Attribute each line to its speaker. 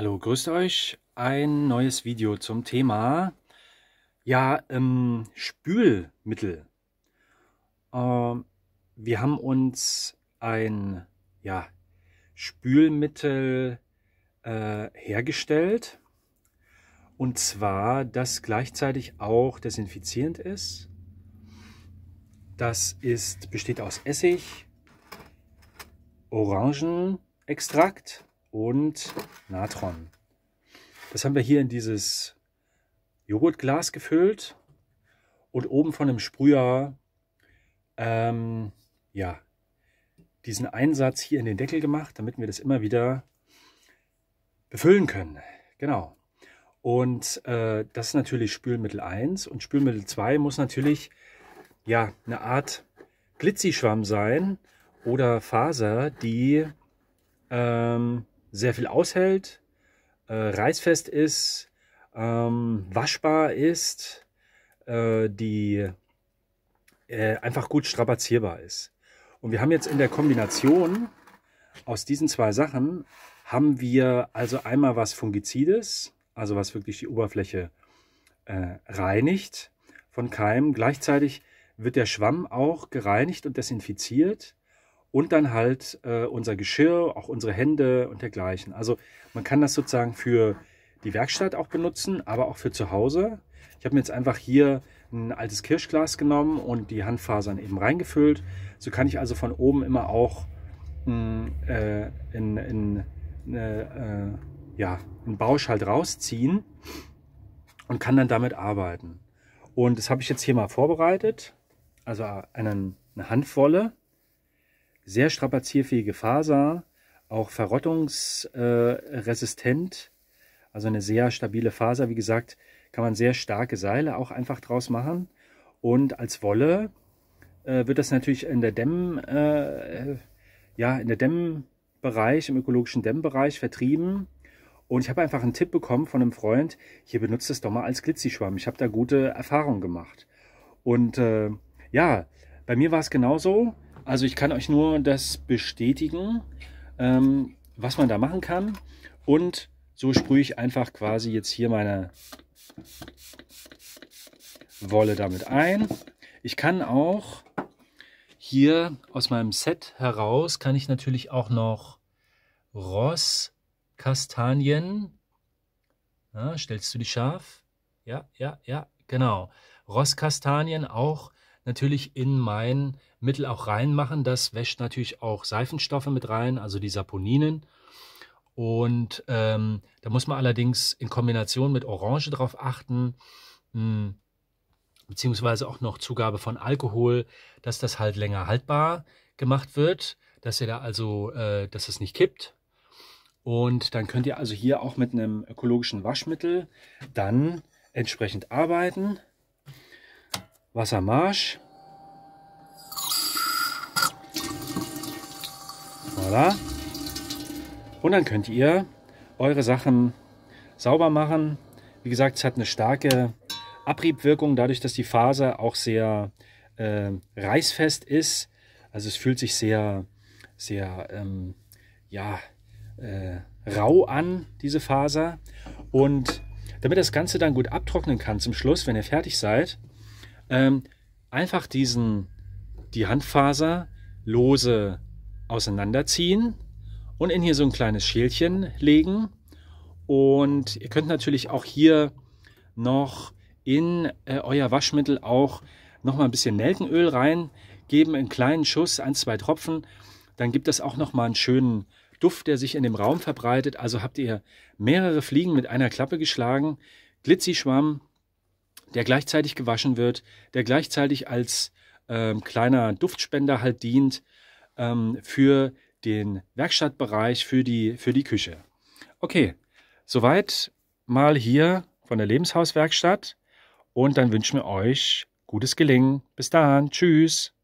Speaker 1: Hallo, grüßt euch. Ein neues Video zum Thema ja, ähm, Spülmittel. Äh, wir haben uns ein ja, Spülmittel äh, hergestellt. Und zwar, das gleichzeitig auch desinfizierend ist. Das ist, besteht aus Essig, Orangenextrakt und Natron. Das haben wir hier in dieses Joghurtglas gefüllt und oben von dem Sprüher ähm, ja, diesen Einsatz hier in den Deckel gemacht, damit wir das immer wieder befüllen können. Genau. Und äh, das ist natürlich Spülmittel 1 und Spülmittel 2 muss natürlich ja eine Art Glitzischwamm sein oder Faser, die ähm, sehr viel aushält, äh, reißfest ist, ähm, waschbar ist, äh, die äh, einfach gut strapazierbar ist. Und wir haben jetzt in der Kombination aus diesen zwei Sachen, haben wir also einmal was Fungizides, also was wirklich die Oberfläche äh, reinigt von Keimen. Gleichzeitig wird der Schwamm auch gereinigt und desinfiziert und dann halt äh, unser Geschirr, auch unsere Hände und dergleichen. Also man kann das sozusagen für die Werkstatt auch benutzen, aber auch für zu Hause. Ich habe mir jetzt einfach hier ein altes Kirschglas genommen und die Handfasern eben reingefüllt. So kann ich also von oben immer auch mh, hm, äh, in, in, äh, äh ja, einen Bausch halt rausziehen und kann dann damit arbeiten. Und das habe ich jetzt hier mal vorbereitet. Also äh, einen, eine Handvolle sehr strapazierfähige Faser, auch verrottungsresistent, also eine sehr stabile Faser. Wie gesagt, kann man sehr starke Seile auch einfach draus machen. Und als Wolle äh, wird das natürlich in der Dämm, äh, ja, in der Dämmbereich, im ökologischen Dämmbereich vertrieben. Und ich habe einfach einen Tipp bekommen von einem Freund, hier benutzt es doch mal als Glitzischwamm. Ich habe da gute Erfahrungen gemacht. Und äh, ja, bei mir war es genauso. Also ich kann euch nur das bestätigen, ähm, was man da machen kann. Und so sprühe ich einfach quasi jetzt hier meine Wolle damit ein. Ich kann auch hier aus meinem Set heraus, kann ich natürlich auch noch Rosskastanien, stellst du die scharf? Ja, ja, ja, genau. Rosskastanien auch natürlich in mein Mittel auch reinmachen. Das wäscht natürlich auch Seifenstoffe mit rein, also die Saponinen. Und ähm, da muss man allerdings in Kombination mit Orange drauf achten, mh, hm, beziehungsweise auch noch Zugabe von Alkohol, dass das halt länger haltbar gemacht wird, dass ihr da also, äh, dass es nicht kippt. Und dann könnt ihr also hier auch mit einem ökologischen Waschmittel dann entsprechend arbeiten. Wassermarsch. Voilà. Und dann könnt ihr eure Sachen sauber machen. Wie gesagt, es hat eine starke Abriebwirkung, dadurch, dass die Faser auch sehr äh, reißfest ist. Also es fühlt sich sehr, sehr, ähm, ja, äh, rau an, diese Faser. Und damit das Ganze dann gut abtrocknen kann zum Schluss, wenn ihr fertig seid, ähm, einfach diesen, die Handfaser lose auseinanderziehen und in hier so ein kleines Schälchen legen. Und ihr könnt natürlich auch hier noch in äh, euer Waschmittel auch mal ein bisschen Nelkenöl reingeben, einen kleinen Schuss, ein, zwei Tropfen. Dann gibt es auch noch mal einen schönen Duft, der sich in dem Raum verbreitet. Also habt ihr mehrere Fliegen mit einer Klappe geschlagen. Glitzischwamm, der gleichzeitig gewaschen wird, der gleichzeitig als ähm, kleiner Duftspender halt dient ähm, für den Werkstattbereich, für die, für die Küche. Okay, soweit mal hier von der Lebenshauswerkstatt und dann wünschen wir euch gutes Gelingen. Bis dann, tschüss.